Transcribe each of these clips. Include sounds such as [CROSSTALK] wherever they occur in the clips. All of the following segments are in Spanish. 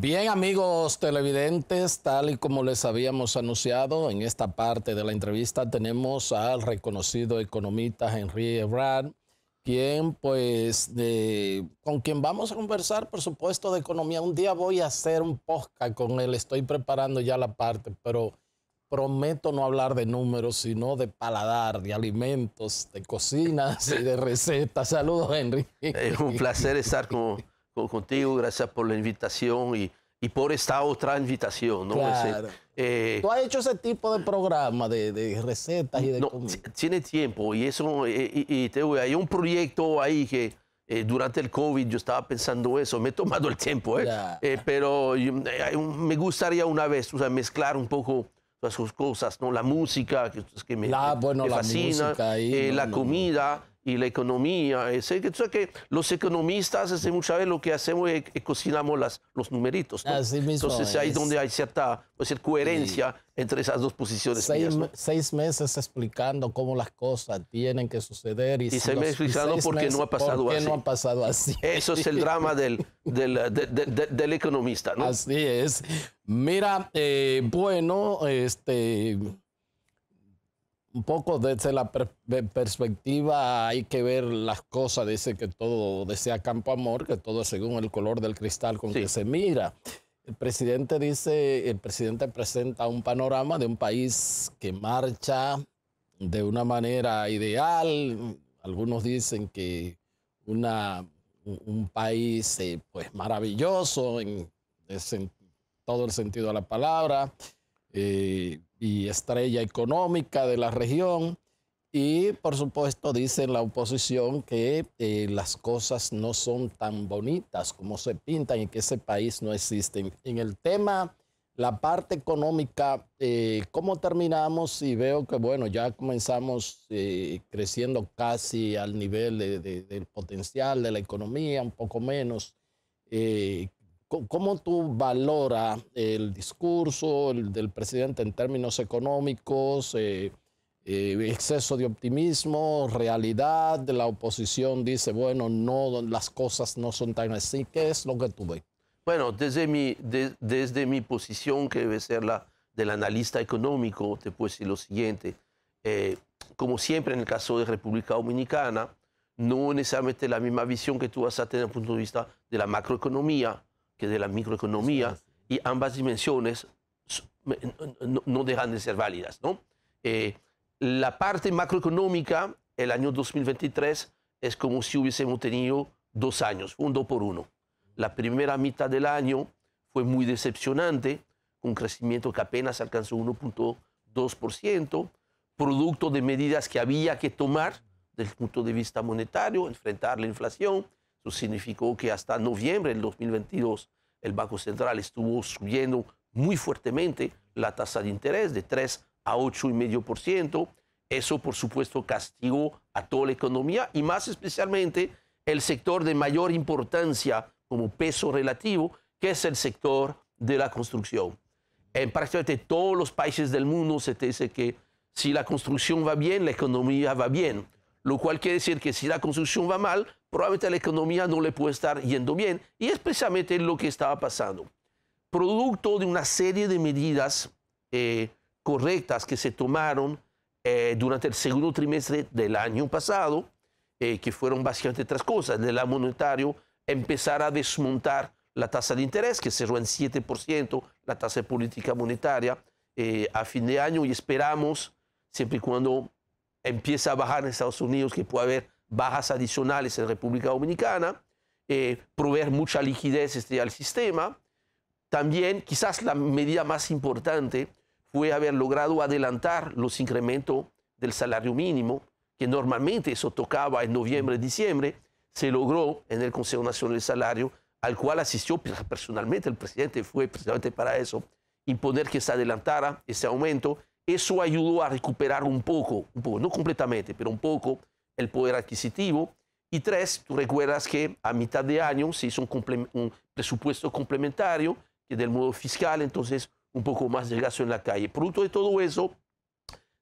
Bien amigos televidentes, tal y como les habíamos anunciado en esta parte de la entrevista, tenemos al reconocido economista Henry Ebrard, quien pues con quien vamos a conversar por supuesto de economía. Un día voy a hacer un podcast con él, estoy preparando ya la parte, pero prometo no hablar de números, sino de paladar, de alimentos, de cocinas y de recetas. Saludos Henry. Es eh, un placer estar con contigo, gracias por la invitación y y por esta otra invitación, ¿no? Claro. Eh, ¿Tú has hecho ese tipo de programa de, recetas y de no, Tiene tiempo y eso, eh, y, te voy, hay un proyecto ahí que eh, durante el COVID yo estaba pensando eso, me he tomado el tiempo, pero me gustaría una vez, o sea, mezclar un poco todas sus cosas, ¿no? La música, que, pues, me, la, la, música la comida y la economía. Eh, que los economistas este, muchas veces lo que hacemos es, cocinamos las, los numeritos. Entonces ahí es donde hay cierta coherencia entre esas dos posiciones. Seis, meses explicando cómo las cosas tienen que suceder. Y, se si seis meses por qué no ha pasado así. Eso es el drama del, economista. Así es. Mira, eh, bueno, este un poco desde la perspectiva hay que ver las cosas, dice que todo desea campo amor, que todo según el color del cristal con que se mira. El presidente dice, el presidente presenta un panorama de un país que marcha de una manera ideal. Algunos dicen que una, un país eh, pues, maravilloso en, todo el sentido de la palabra. Eh, y estrella económica de la región. Y por supuesto dice la oposición que eh, las cosas no son tan bonitas como se pintan y que ese país no existe. En el tema, la parte económica, eh, ¿cómo terminamos? Y veo que bueno, ya comenzamos eh, creciendo casi al nivel del potencial de la economía, un poco menos. ¿Cómo tú valora el discurso del presidente en términos económicos, eh, eh, exceso de optimismo, realidad? de La oposición dice, bueno, no, las cosas no son tan así. ¿Qué es lo que tú ves? Bueno, desde mi, desde mi posición, que debe ser la del analista económico, te puedo decir lo siguiente. Eh, como siempre en el caso de República Dominicana, no necesariamente la misma visión que tú vas a tener desde el punto de vista de la macroeconomía, que de la microeconomía, y ambas dimensiones no, dejan de ser válidas. ¿no? Eh, la parte macroeconómica, el año 2023, es como si hubiésemos tenido dos años, un dos por uno. La primera mitad del año fue muy decepcionante, con crecimiento que apenas alcanzó 1.2%, producto de medidas que había que tomar desde el punto de vista monetario, enfrentar la inflación, eso significó que hasta noviembre del 2022 el Banco Central estuvo subiendo muy fuertemente la tasa de interés de 3 a 8,5%. Eso, por supuesto, castigó a toda la economía y más especialmente el sector de mayor importancia como peso relativo, que es el sector de la construcción. En prácticamente todos los países del mundo se te dice que si la construcción va bien, la economía va bien, lo cual quiere decir que si la construcción va mal, probablemente a la economía no le puede estar yendo bien. Y es precisamente lo que estaba pasando. Producto de una serie de medidas eh, correctas que se tomaron eh, durante el segundo trimestre del año pasado, eh, que fueron básicamente otras cosas. El la monetario empezar a desmontar la tasa de interés, que cerró en 7%, la tasa de política monetaria a fin de año y esperamos, siempre y cuando empieza a bajar en Estados Unidos, que pueda haber bajas adicionales en República Dominicana, eh, proveer mucha liquidez este, al sistema. También quizás la medida más importante fue haber logrado adelantar los incrementos del salario mínimo, que normalmente eso tocaba en noviembre, diciembre, se logró en el Consejo Nacional del Salario, al cual asistió personalmente el presidente, fue precisamente para eso, imponer que se adelantara ese aumento. Eso ayudó a recuperar un poco, un poco, no completamente, pero un poco, el poder adquisitivo. Y tres, tú recuerdas que a mitad de año se hizo un, presupuesto complementario que del modo fiscal, entonces un poco más de gasto en la calle. Producto de todo eso,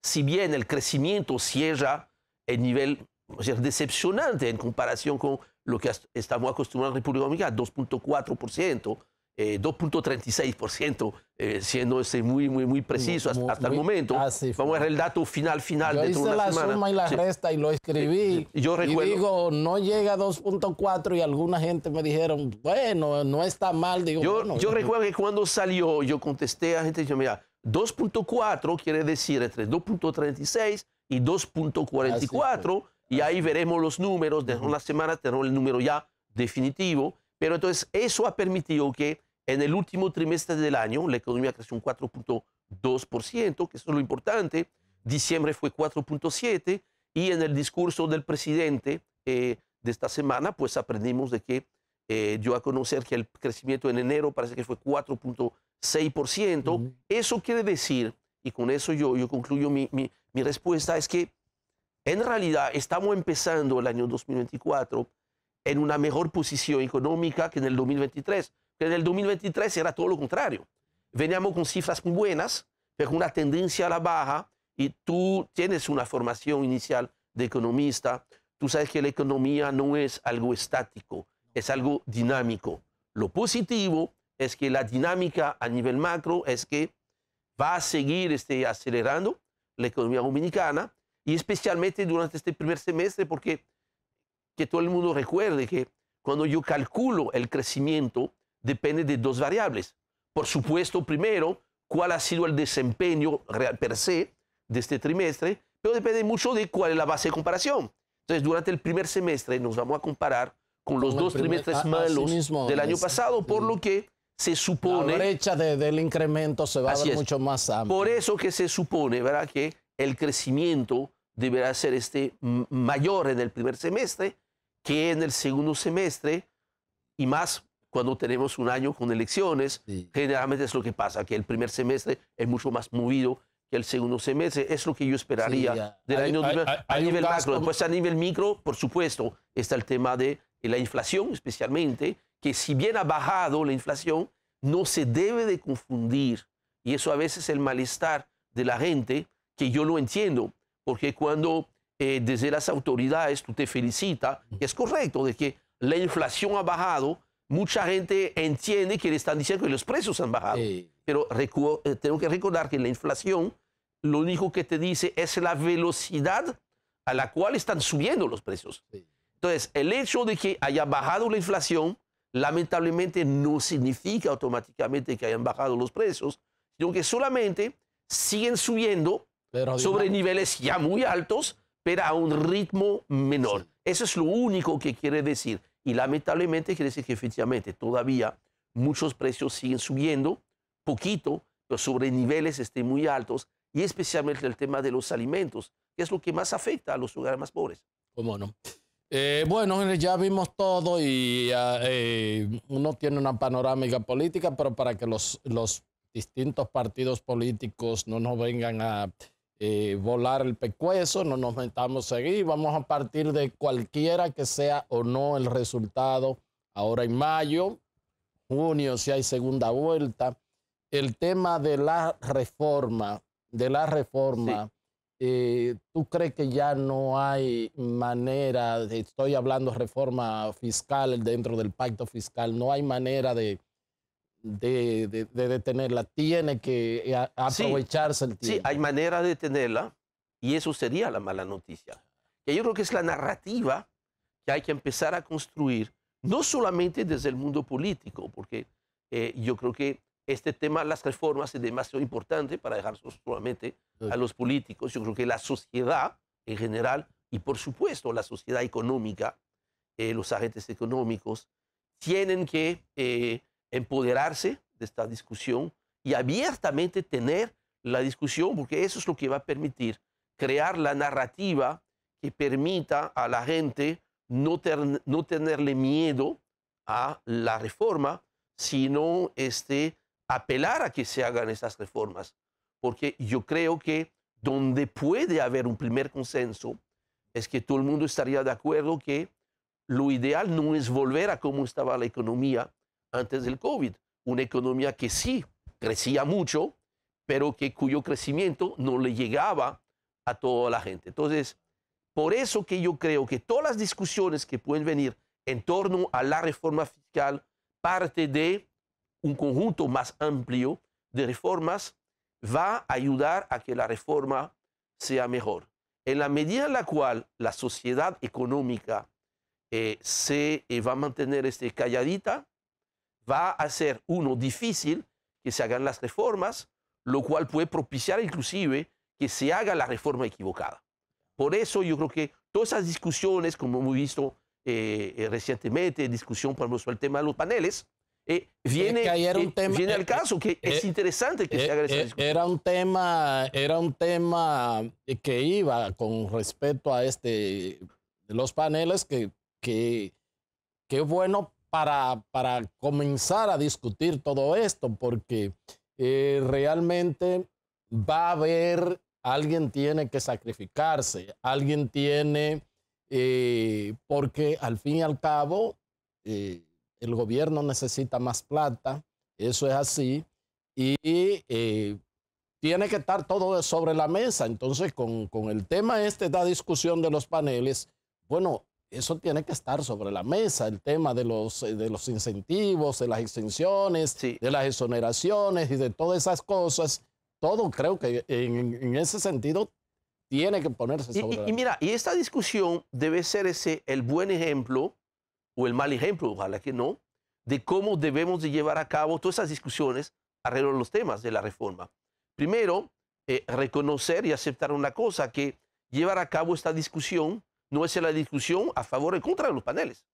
si bien el crecimiento cierra el nivel sea, decepcionante en comparación con lo que estamos acostumbrados en República Dominicana, 2.4%, 2.36%, eh, eh, siendo este muy, muy, muy preciso hasta, el momento. Vamos a ver el dato final, final dentro de hice la suma y la resta y lo escribí. Yo recuerdo. Y digo, no llega a 2.4 y alguna gente me dijeron, bueno, no está mal. Digo, yo, yo, recuerdo que cuando salió, yo contesté a gente me mira, 2.4 quiere decir entre 2.36 y 2.44, y ahí veremos los números, de una semana tenemos el número ya definitivo, pero entonces eso ha permitido que en el último trimestre del año, la economía creció un 4.2%, que eso es lo importante. Diciembre fue 4.7% y en el discurso del presidente eh, de esta semana, pues aprendimos de que eh, dio a conocer que el crecimiento en enero parece que fue 4.6%. Eso quiere decir, y con eso yo, yo concluyo mi, mi respuesta, es que en realidad estamos empezando el año 2024 en una mejor posición económica que en el 2023 que en el 2023 era todo lo contrario. Veníamos con cifras muy buenas, pero con una tendencia a la baja, y tú tienes una formación inicial de economista, tú sabes que la economía no es algo estático, es algo dinámico. Lo positivo es que la dinámica a nivel macro es que va a seguir este, acelerando la economía dominicana y especialmente durante este primer semestre porque que todo el mundo recuerde que cuando yo calculo el crecimiento depende de dos variables. Por supuesto, primero, cuál ha sido el desempeño real per se de este trimestre, pero depende mucho de cuál es la base de comparación. Entonces, durante el primer semestre nos vamos a comparar con los dos trimestres malos del año pasado, por lo mm. que se supone... La brecha del incremento se va a ver mucho más amplia. Por eso que se supone, ¿verdad?, que el crecimiento deberá ser este mayor en el primer semestre que en el segundo semestre y más cuando tenemos un año con elecciones, generalmente es lo que pasa, que el primer semestre es mucho más movido que el segundo semestre. Es lo que yo esperaría del año a nivel macro. Después a nivel micro, por supuesto, está el tema de la inflación especialmente, que si bien ha bajado la inflación, no se debe de confundir. Y eso a veces es el malestar de la gente, que yo lo entiendo, porque cuando eh, desde las autoridades tú te felicitas, es correcto de que la inflación ha bajado, mucha gente entiende que le están diciendo que los precios han bajado. Pero eh, tengo que recordar que la inflación lo único que te dice es la velocidad a la cual están subiendo los precios. Entonces, el hecho de que haya bajado la inflación, lamentablemente no significa automáticamente que hayan bajado los precios, sino que solamente siguen subiendo sobre niveles ya muy altos, pero a un ritmo menor. Eso es lo único que quiere decir. Y lamentablemente quiere decir que efectivamente todavía muchos precios siguen subiendo, poquito, pero sobre niveles estén muy altos, y especialmente el tema de los alimentos, que es lo que más afecta a los hogares más pobres. Eh, bueno, ya vimos todo y ah, eh, uno tiene una panorámica política, pero para que los, los distintos partidos políticos no nos vengan a eh, volar el pecueso, no nos metamos seguir vamos a partir de cualquiera que sea o no el resultado ahora en mayo, junio si hay segunda vuelta. El tema de la reforma, de la reforma, eh, ¿tú crees que ya no hay manera, estoy hablando reforma fiscal dentro del pacto fiscal, no hay manera de de, detenerla, tiene que eh, aprovecharse sí, el Sí, hay manera de detenerla y eso sería la mala noticia. Que yo creo que es la narrativa que hay que empezar a construir, no solamente desde el mundo político, porque eh, yo creo que este tema, las reformas, es demasiado importante para dejar solamente a pues los políticos. Yo creo que la sociedad en general y por supuesto la sociedad económica, eh, los agentes económicos, tienen que empoderarse de esta discusión y abiertamente tener la discusión, porque eso es lo que va a permitir crear la narrativa que permita a la gente no, tenerle miedo a la reforma, sino este, apelar a que se hagan esas reformas. Porque yo creo que donde puede haber un primer consenso es que todo el mundo estaría de acuerdo que lo ideal no es volver a cómo estaba la economía, antes del COVID, una economía que sí crecía mucho, pero que cuyo crecimiento no le llegaba a toda la gente. Entonces, por eso que yo creo que todas las discusiones que pueden venir en torno a la reforma fiscal parte de un conjunto más amplio de reformas va a ayudar a que la reforma sea mejor. En la medida en la cual la sociedad económica eh, se eh, va a mantener este, calladita, va a ser uno difícil que se hagan las reformas, lo cual puede propiciar inclusive que se haga la reforma equivocada. Por eso yo creo que todas esas discusiones, como hemos visto eh, eh, recientemente, discusión por ejemplo, sobre el tema de los paneles, eh, viene, es al caso, que es interesante que se haga esa discusión. Era un, tema, era un tema que iba con respecto a este, los paneles, que, que, que bueno para, comenzar a discutir todo esto, porque eh, realmente va a haber, alguien tiene que sacrificarse, alguien tiene, eh, porque al fin y al cabo, eh, el gobierno necesita más plata, eso es así, y tiene que estar todo sobre la mesa. Entonces, con, con el tema este, da discusión de los paneles, bueno, eso tiene que estar sobre la mesa, el tema de los, eh, de los incentivos, de las exenciones, de las exoneraciones y de todas esas cosas. Todo creo que en, ese sentido tiene que ponerse sobre y, la mesa. Y mira, y esta discusión debe ser ese el buen ejemplo o el mal ejemplo, ojalá que no, de cómo debemos de llevar a cabo todas esas discusiones alrededor de los temas de la reforma. Primero, eh, reconocer y aceptar una cosa, que llevar a cabo esta discusión no es la discusión a favor o contra de los paneles.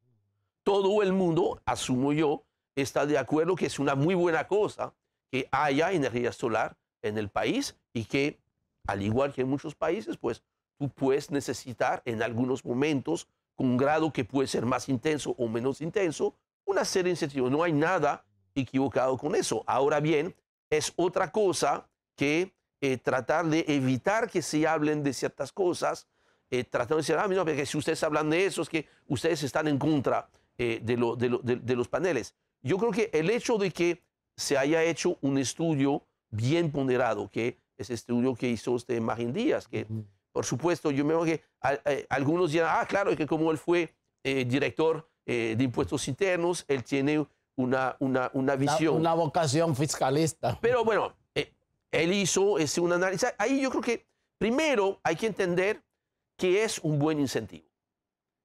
Todo el mundo, asumo yo, está de acuerdo que es una muy buena cosa que haya energía solar en el país y que, al igual que en muchos países, pues tú puedes necesitar en algunos momentos, con un grado que puede ser más intenso o menos intenso, una serie de incentivos. No hay nada equivocado con eso. Ahora bien, es otra cosa que eh, tratar de evitar que se hablen de ciertas cosas eh, tratando de decir, ah, no, porque si ustedes hablan de eso, es que ustedes están en contra eh, de, lo, de, los paneles. Yo creo que el hecho de que se haya hecho un estudio bien ponderado, que es el este estudio que hizo usted Marín Díaz, que por supuesto, yo me veo que algunos dirán, ah, claro, que como él fue eh, director de impuestos internos, él tiene una, una, una visión. Una, una, vocación fiscalista. Pero bueno, él hizo ese, un análisis. Ahí yo creo que primero hay que entender que es un buen incentivo.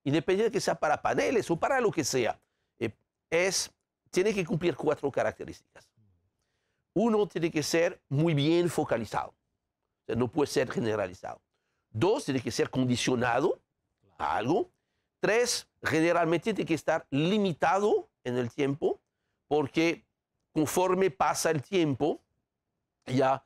de que sea para paneles o para lo que sea, eh, es, tiene que cumplir cuatro características. Uno, tiene que ser muy bien focalizado. O sea, no puede ser generalizado. Dos, tiene que ser condicionado a algo. Tres, generalmente tiene que estar limitado en el tiempo, porque conforme pasa el tiempo, ya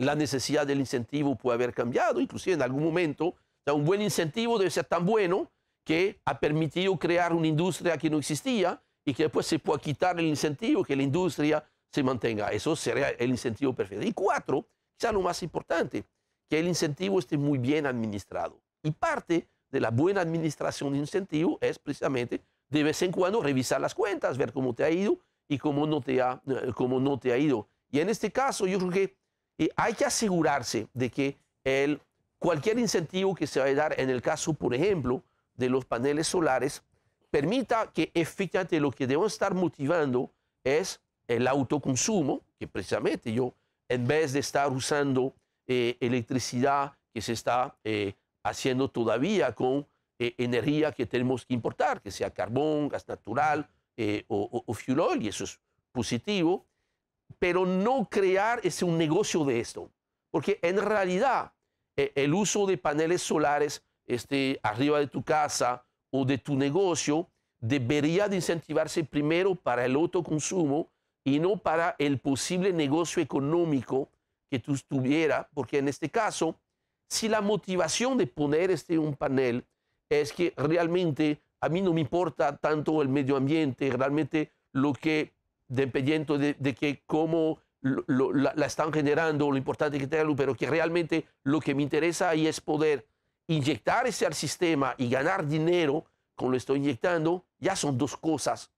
la necesidad del incentivo puede haber cambiado, inclusive en algún momento. un buen incentivo debe ser tan bueno que ha permitido crear una industria que no existía y que después se pueda quitar el incentivo, que la industria se mantenga. Eso sería el incentivo perfecto. Y cuatro, quizá lo más importante, que el incentivo esté muy bien administrado. Y parte de la buena administración de incentivo es precisamente de vez en cuando revisar las cuentas, ver cómo te ha ido y cómo no te ha, eh, cómo no te ha ido. Y en este caso yo creo que y hay que asegurarse de que el, cualquier incentivo que se vaya a dar en el caso, por ejemplo, de los paneles solares, permita que efectivamente lo que debemos estar motivando es el autoconsumo, que precisamente yo, en vez de estar usando eh, electricidad que se está eh, haciendo todavía con eh, energía que tenemos que importar, que sea carbón, gas natural o, o fuel oil, y eso es positivo, pero no crear ese un negocio de esto, porque en realidad e, el uso de paneles solares este, arriba de tu casa o de tu negocio debería de incentivarse primero para el autoconsumo y no para el posible negocio económico que tú tuviera, porque en este caso, si la motivación de poner este un panel es que realmente a mí no me importa tanto el medio ambiente, realmente lo que dependiendo de, que cómo la, están generando, lo importante que tenga pero que realmente lo que me interesa ahí es poder inyectar ese al sistema y ganar dinero con lo estoy inyectando, ya son dos cosas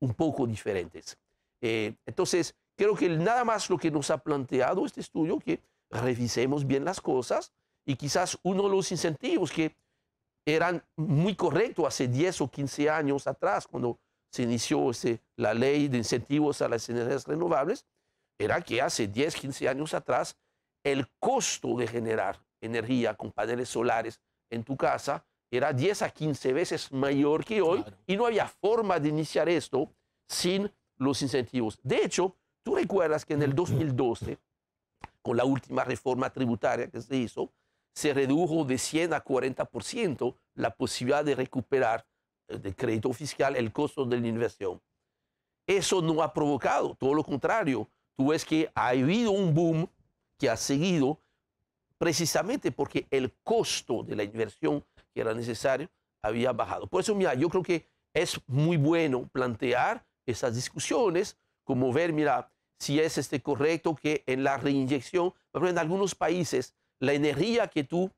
un poco diferentes. Eh, entonces, creo que nada más lo que nos ha planteado este estudio, que revisemos bien las cosas y quizás uno de los incentivos que eran muy correctos hace 10 o 15 años atrás, cuando se inició este, la ley de incentivos a las energías renovables, era que hace 10, 15 años atrás, el costo de generar energía con paneles solares en tu casa era 10 a 15 veces mayor que hoy y no había forma de iniciar esto sin los incentivos. De hecho, tú recuerdas que en el 2012, [CLEARS THROAT] con la última reforma tributaria que se hizo, se redujo de 100 a 40% la posibilidad de recuperar de crédito fiscal el costo de la inversión. Eso no ha provocado, todo lo contrario, tú ves que ha habido un boom que ha seguido precisamente porque el costo de la inversión que era necesario había bajado. Por eso, mira, yo creo que es muy bueno plantear esas discusiones, como ver, mira, si es este correcto que en la reinyección, pero en algunos países, la energía que tú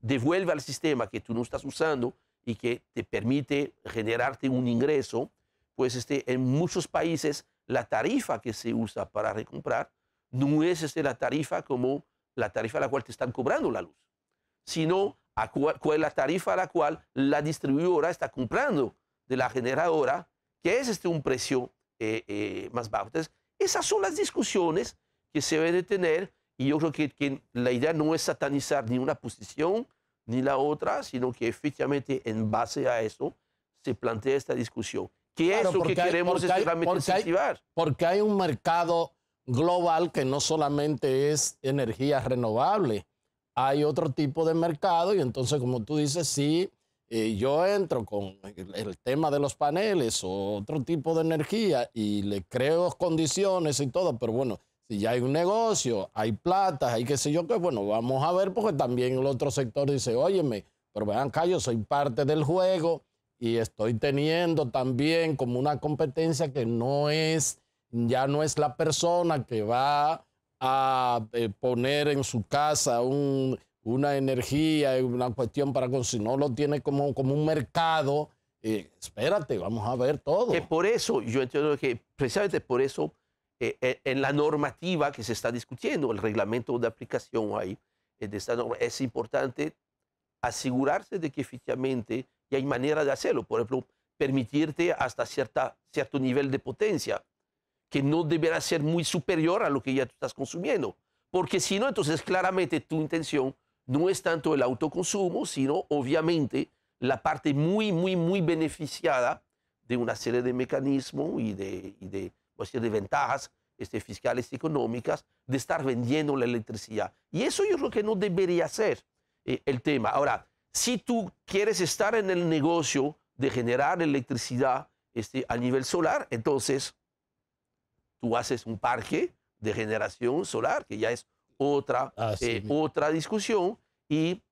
devuelves al sistema que tú no estás usando, y que te permite generarte un ingreso, pues este, en muchos países la tarifa que se usa para recomprar no es este, la tarifa como la tarifa a la cual te están cobrando la luz, sino a cual, la tarifa a la cual la distribuidora está comprando de la generadora, que es este, un precio eh, eh, más bajo. esas son las discusiones que se deben tener y yo creo que, que la idea no es satanizar ni una posición ni la otra, sino que efectivamente en base a eso se plantea esta discusión. ¿Qué es lo que queremos hay, porque Hay, un mercado global que no solamente es energía renovable, hay otro tipo de mercado y entonces como tú dices, sí, eh, yo entro con el, tema de los paneles o otro tipo de energía y le creo condiciones y todo, pero bueno, si ya hay un negocio, hay plata, hay qué sé yo, qué, bueno, vamos a ver, porque también el otro sector dice, óyeme, pero vean acá, yo soy parte del juego y estoy teniendo también como una competencia que no es, ya no es la persona que va a eh, poner en su casa una energía, una cuestión para si no lo tiene como, como un mercado. Eh, espérate, vamos a ver todo. Que por eso, yo entiendo que precisamente por eso eh, eh, en la normativa que se está discutiendo, el reglamento de aplicación ahí eh, de esta norma, es importante asegurarse de que efectivamente y hay manera de hacerlo. Por ejemplo, permitirte hasta cierta, cierto nivel de potencia, que no deberá ser muy superior a lo que ya tú estás consumiendo. Porque si no, entonces claramente tu intención no es tanto el autoconsumo, sino obviamente la parte muy, muy, muy beneficiada de una serie de mecanismos y de, y de voy de ventajas este, fiscales y económicas de estar vendiendo la electricidad. Y eso yo creo que no debería ser eh, el tema. Ahora, si tú quieres estar en el negocio de generar electricidad este, a nivel solar, entonces tú haces un parque de generación solar, que ya es otra, eh, otra discusión, y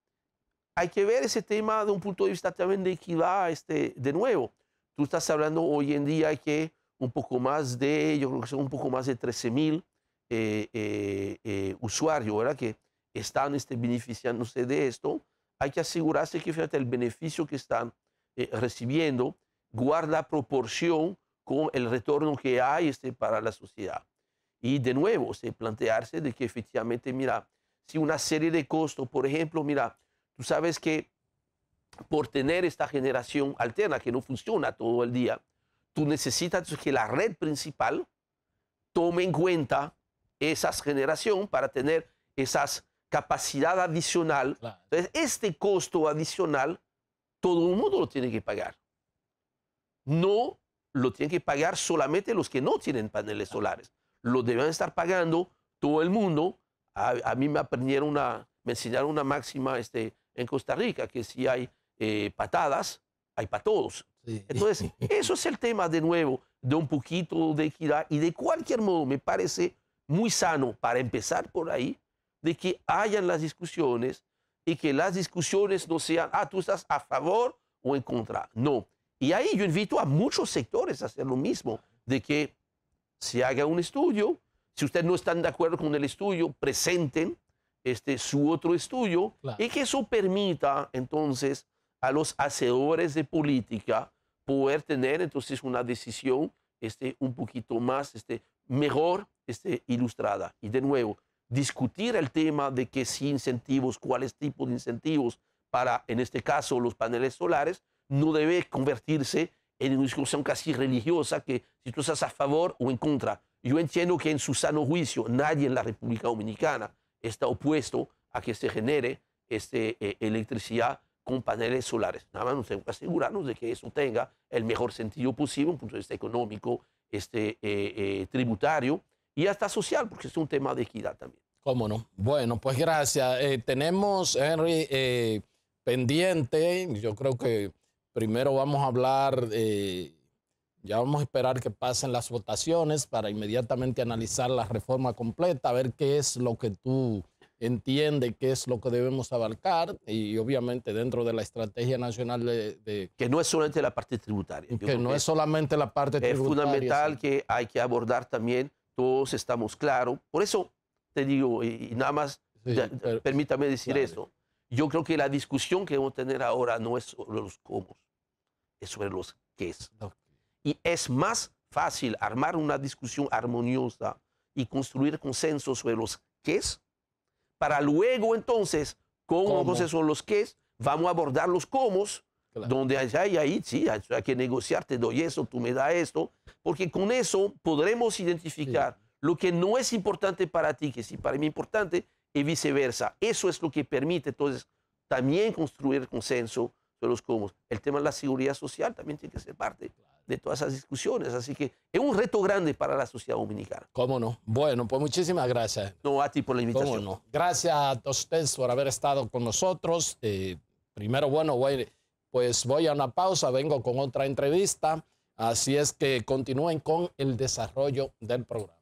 hay que ver ese tema de un punto de vista también de equidad este, de nuevo. Tú estás hablando hoy en día que un poco más de, yo creo que son un poco más de 13 mil eh, eh, eh, usuarios, ¿verdad? Que están este, beneficiándose de esto. Hay que asegurarse que, el beneficio que están recibiendo guarda proporción con el retorno que hay este, para la sociedad. Y de nuevo, se este, plantearse de que efectivamente, mira, si una serie de costos, por ejemplo, mira, tú sabes que por tener esta generación alterna que no funciona todo el día, tú necesitas que la red principal tome en cuenta esas generación para tener esa capacidad adicional. Entonces, este costo adicional, todo el mundo lo tiene que pagar. No lo tiene que pagar solamente los que no tienen paneles solares. Lo deben estar pagando todo el mundo. A, mí me aprendieron una, me enseñaron una máxima este, en Costa Rica, que si hay eh, patadas, hay para todos. Entonces, [LAUGHS] eso es el tema de nuevo, de un poquito de equidad y de cualquier modo me parece muy sano para empezar por ahí, de que hayan las discusiones y que las discusiones no sean, ah, tú estás a favor o en contra. No. Y ahí yo invito a muchos sectores a hacer lo mismo, de que se haga un estudio, si ustedes no están de acuerdo con el estudio, presenten este, su otro estudio y que eso permita entonces a los hacedores de política poder tener entonces una decisión este, un poquito más este, mejor este, ilustrada. Y de nuevo, discutir el tema de que si incentivos, cuáles tipos de incentivos para, en este caso, los paneles solares, no debe convertirse en una discusión casi religiosa que si tú estás a favor o en contra. Yo entiendo que en su sano juicio nadie en la República Dominicana está opuesto a que se genere este, e-, electricidad con paneles solares. Nada más nos asegurarnos de que eso tenga el mejor sentido posible, un punto de vista económico, este, eh, eh, tributario y hasta social, porque es un tema de equidad también. Cómo no. Bueno, pues gracias. Eh, tenemos, Henry, pendiente. Yo creo que primero vamos a hablar, ya vamos a esperar que pasen las votaciones para inmediatamente analizar la reforma completa, a ver qué es lo que tú entiende qué es lo que debemos abarcar y obviamente dentro de la estrategia nacional de... que no es solamente la parte tributaria. Que no es solamente la parte tributaria. Es fundamental que hay que abordar también, todos estamos claros. Por eso te digo, y, nada más, permítame decir esto. eso, yo creo que la discusión que vamos a tener ahora no es sobre los cómo, es sobre los qué es. Y es más fácil armar una discusión armoniosa y construir consenso sobre los qué es para luego entonces, ¿Cómo? entonces son los qué, vamos a abordar los cómo, donde hay ahí, sí, hay, que negociar, te doy eso, tú me das esto, porque con eso podremos identificar lo que no es importante para ti, que sí para mí es importante, y viceversa. Eso es lo que permite entonces también construir consenso sobre los cómo. El tema de la seguridad social también tiene que ser parte de todas esas discusiones. Así que es un reto grande para la sociedad dominicana. ¿Cómo no? Bueno, pues muchísimas gracias. No, a ti por la invitación. Gracias a todos ustedes por haber estado con nosotros. Eh, primero, bueno, pues voy a una pausa, vengo con otra entrevista. Así es que continúen con el desarrollo del programa.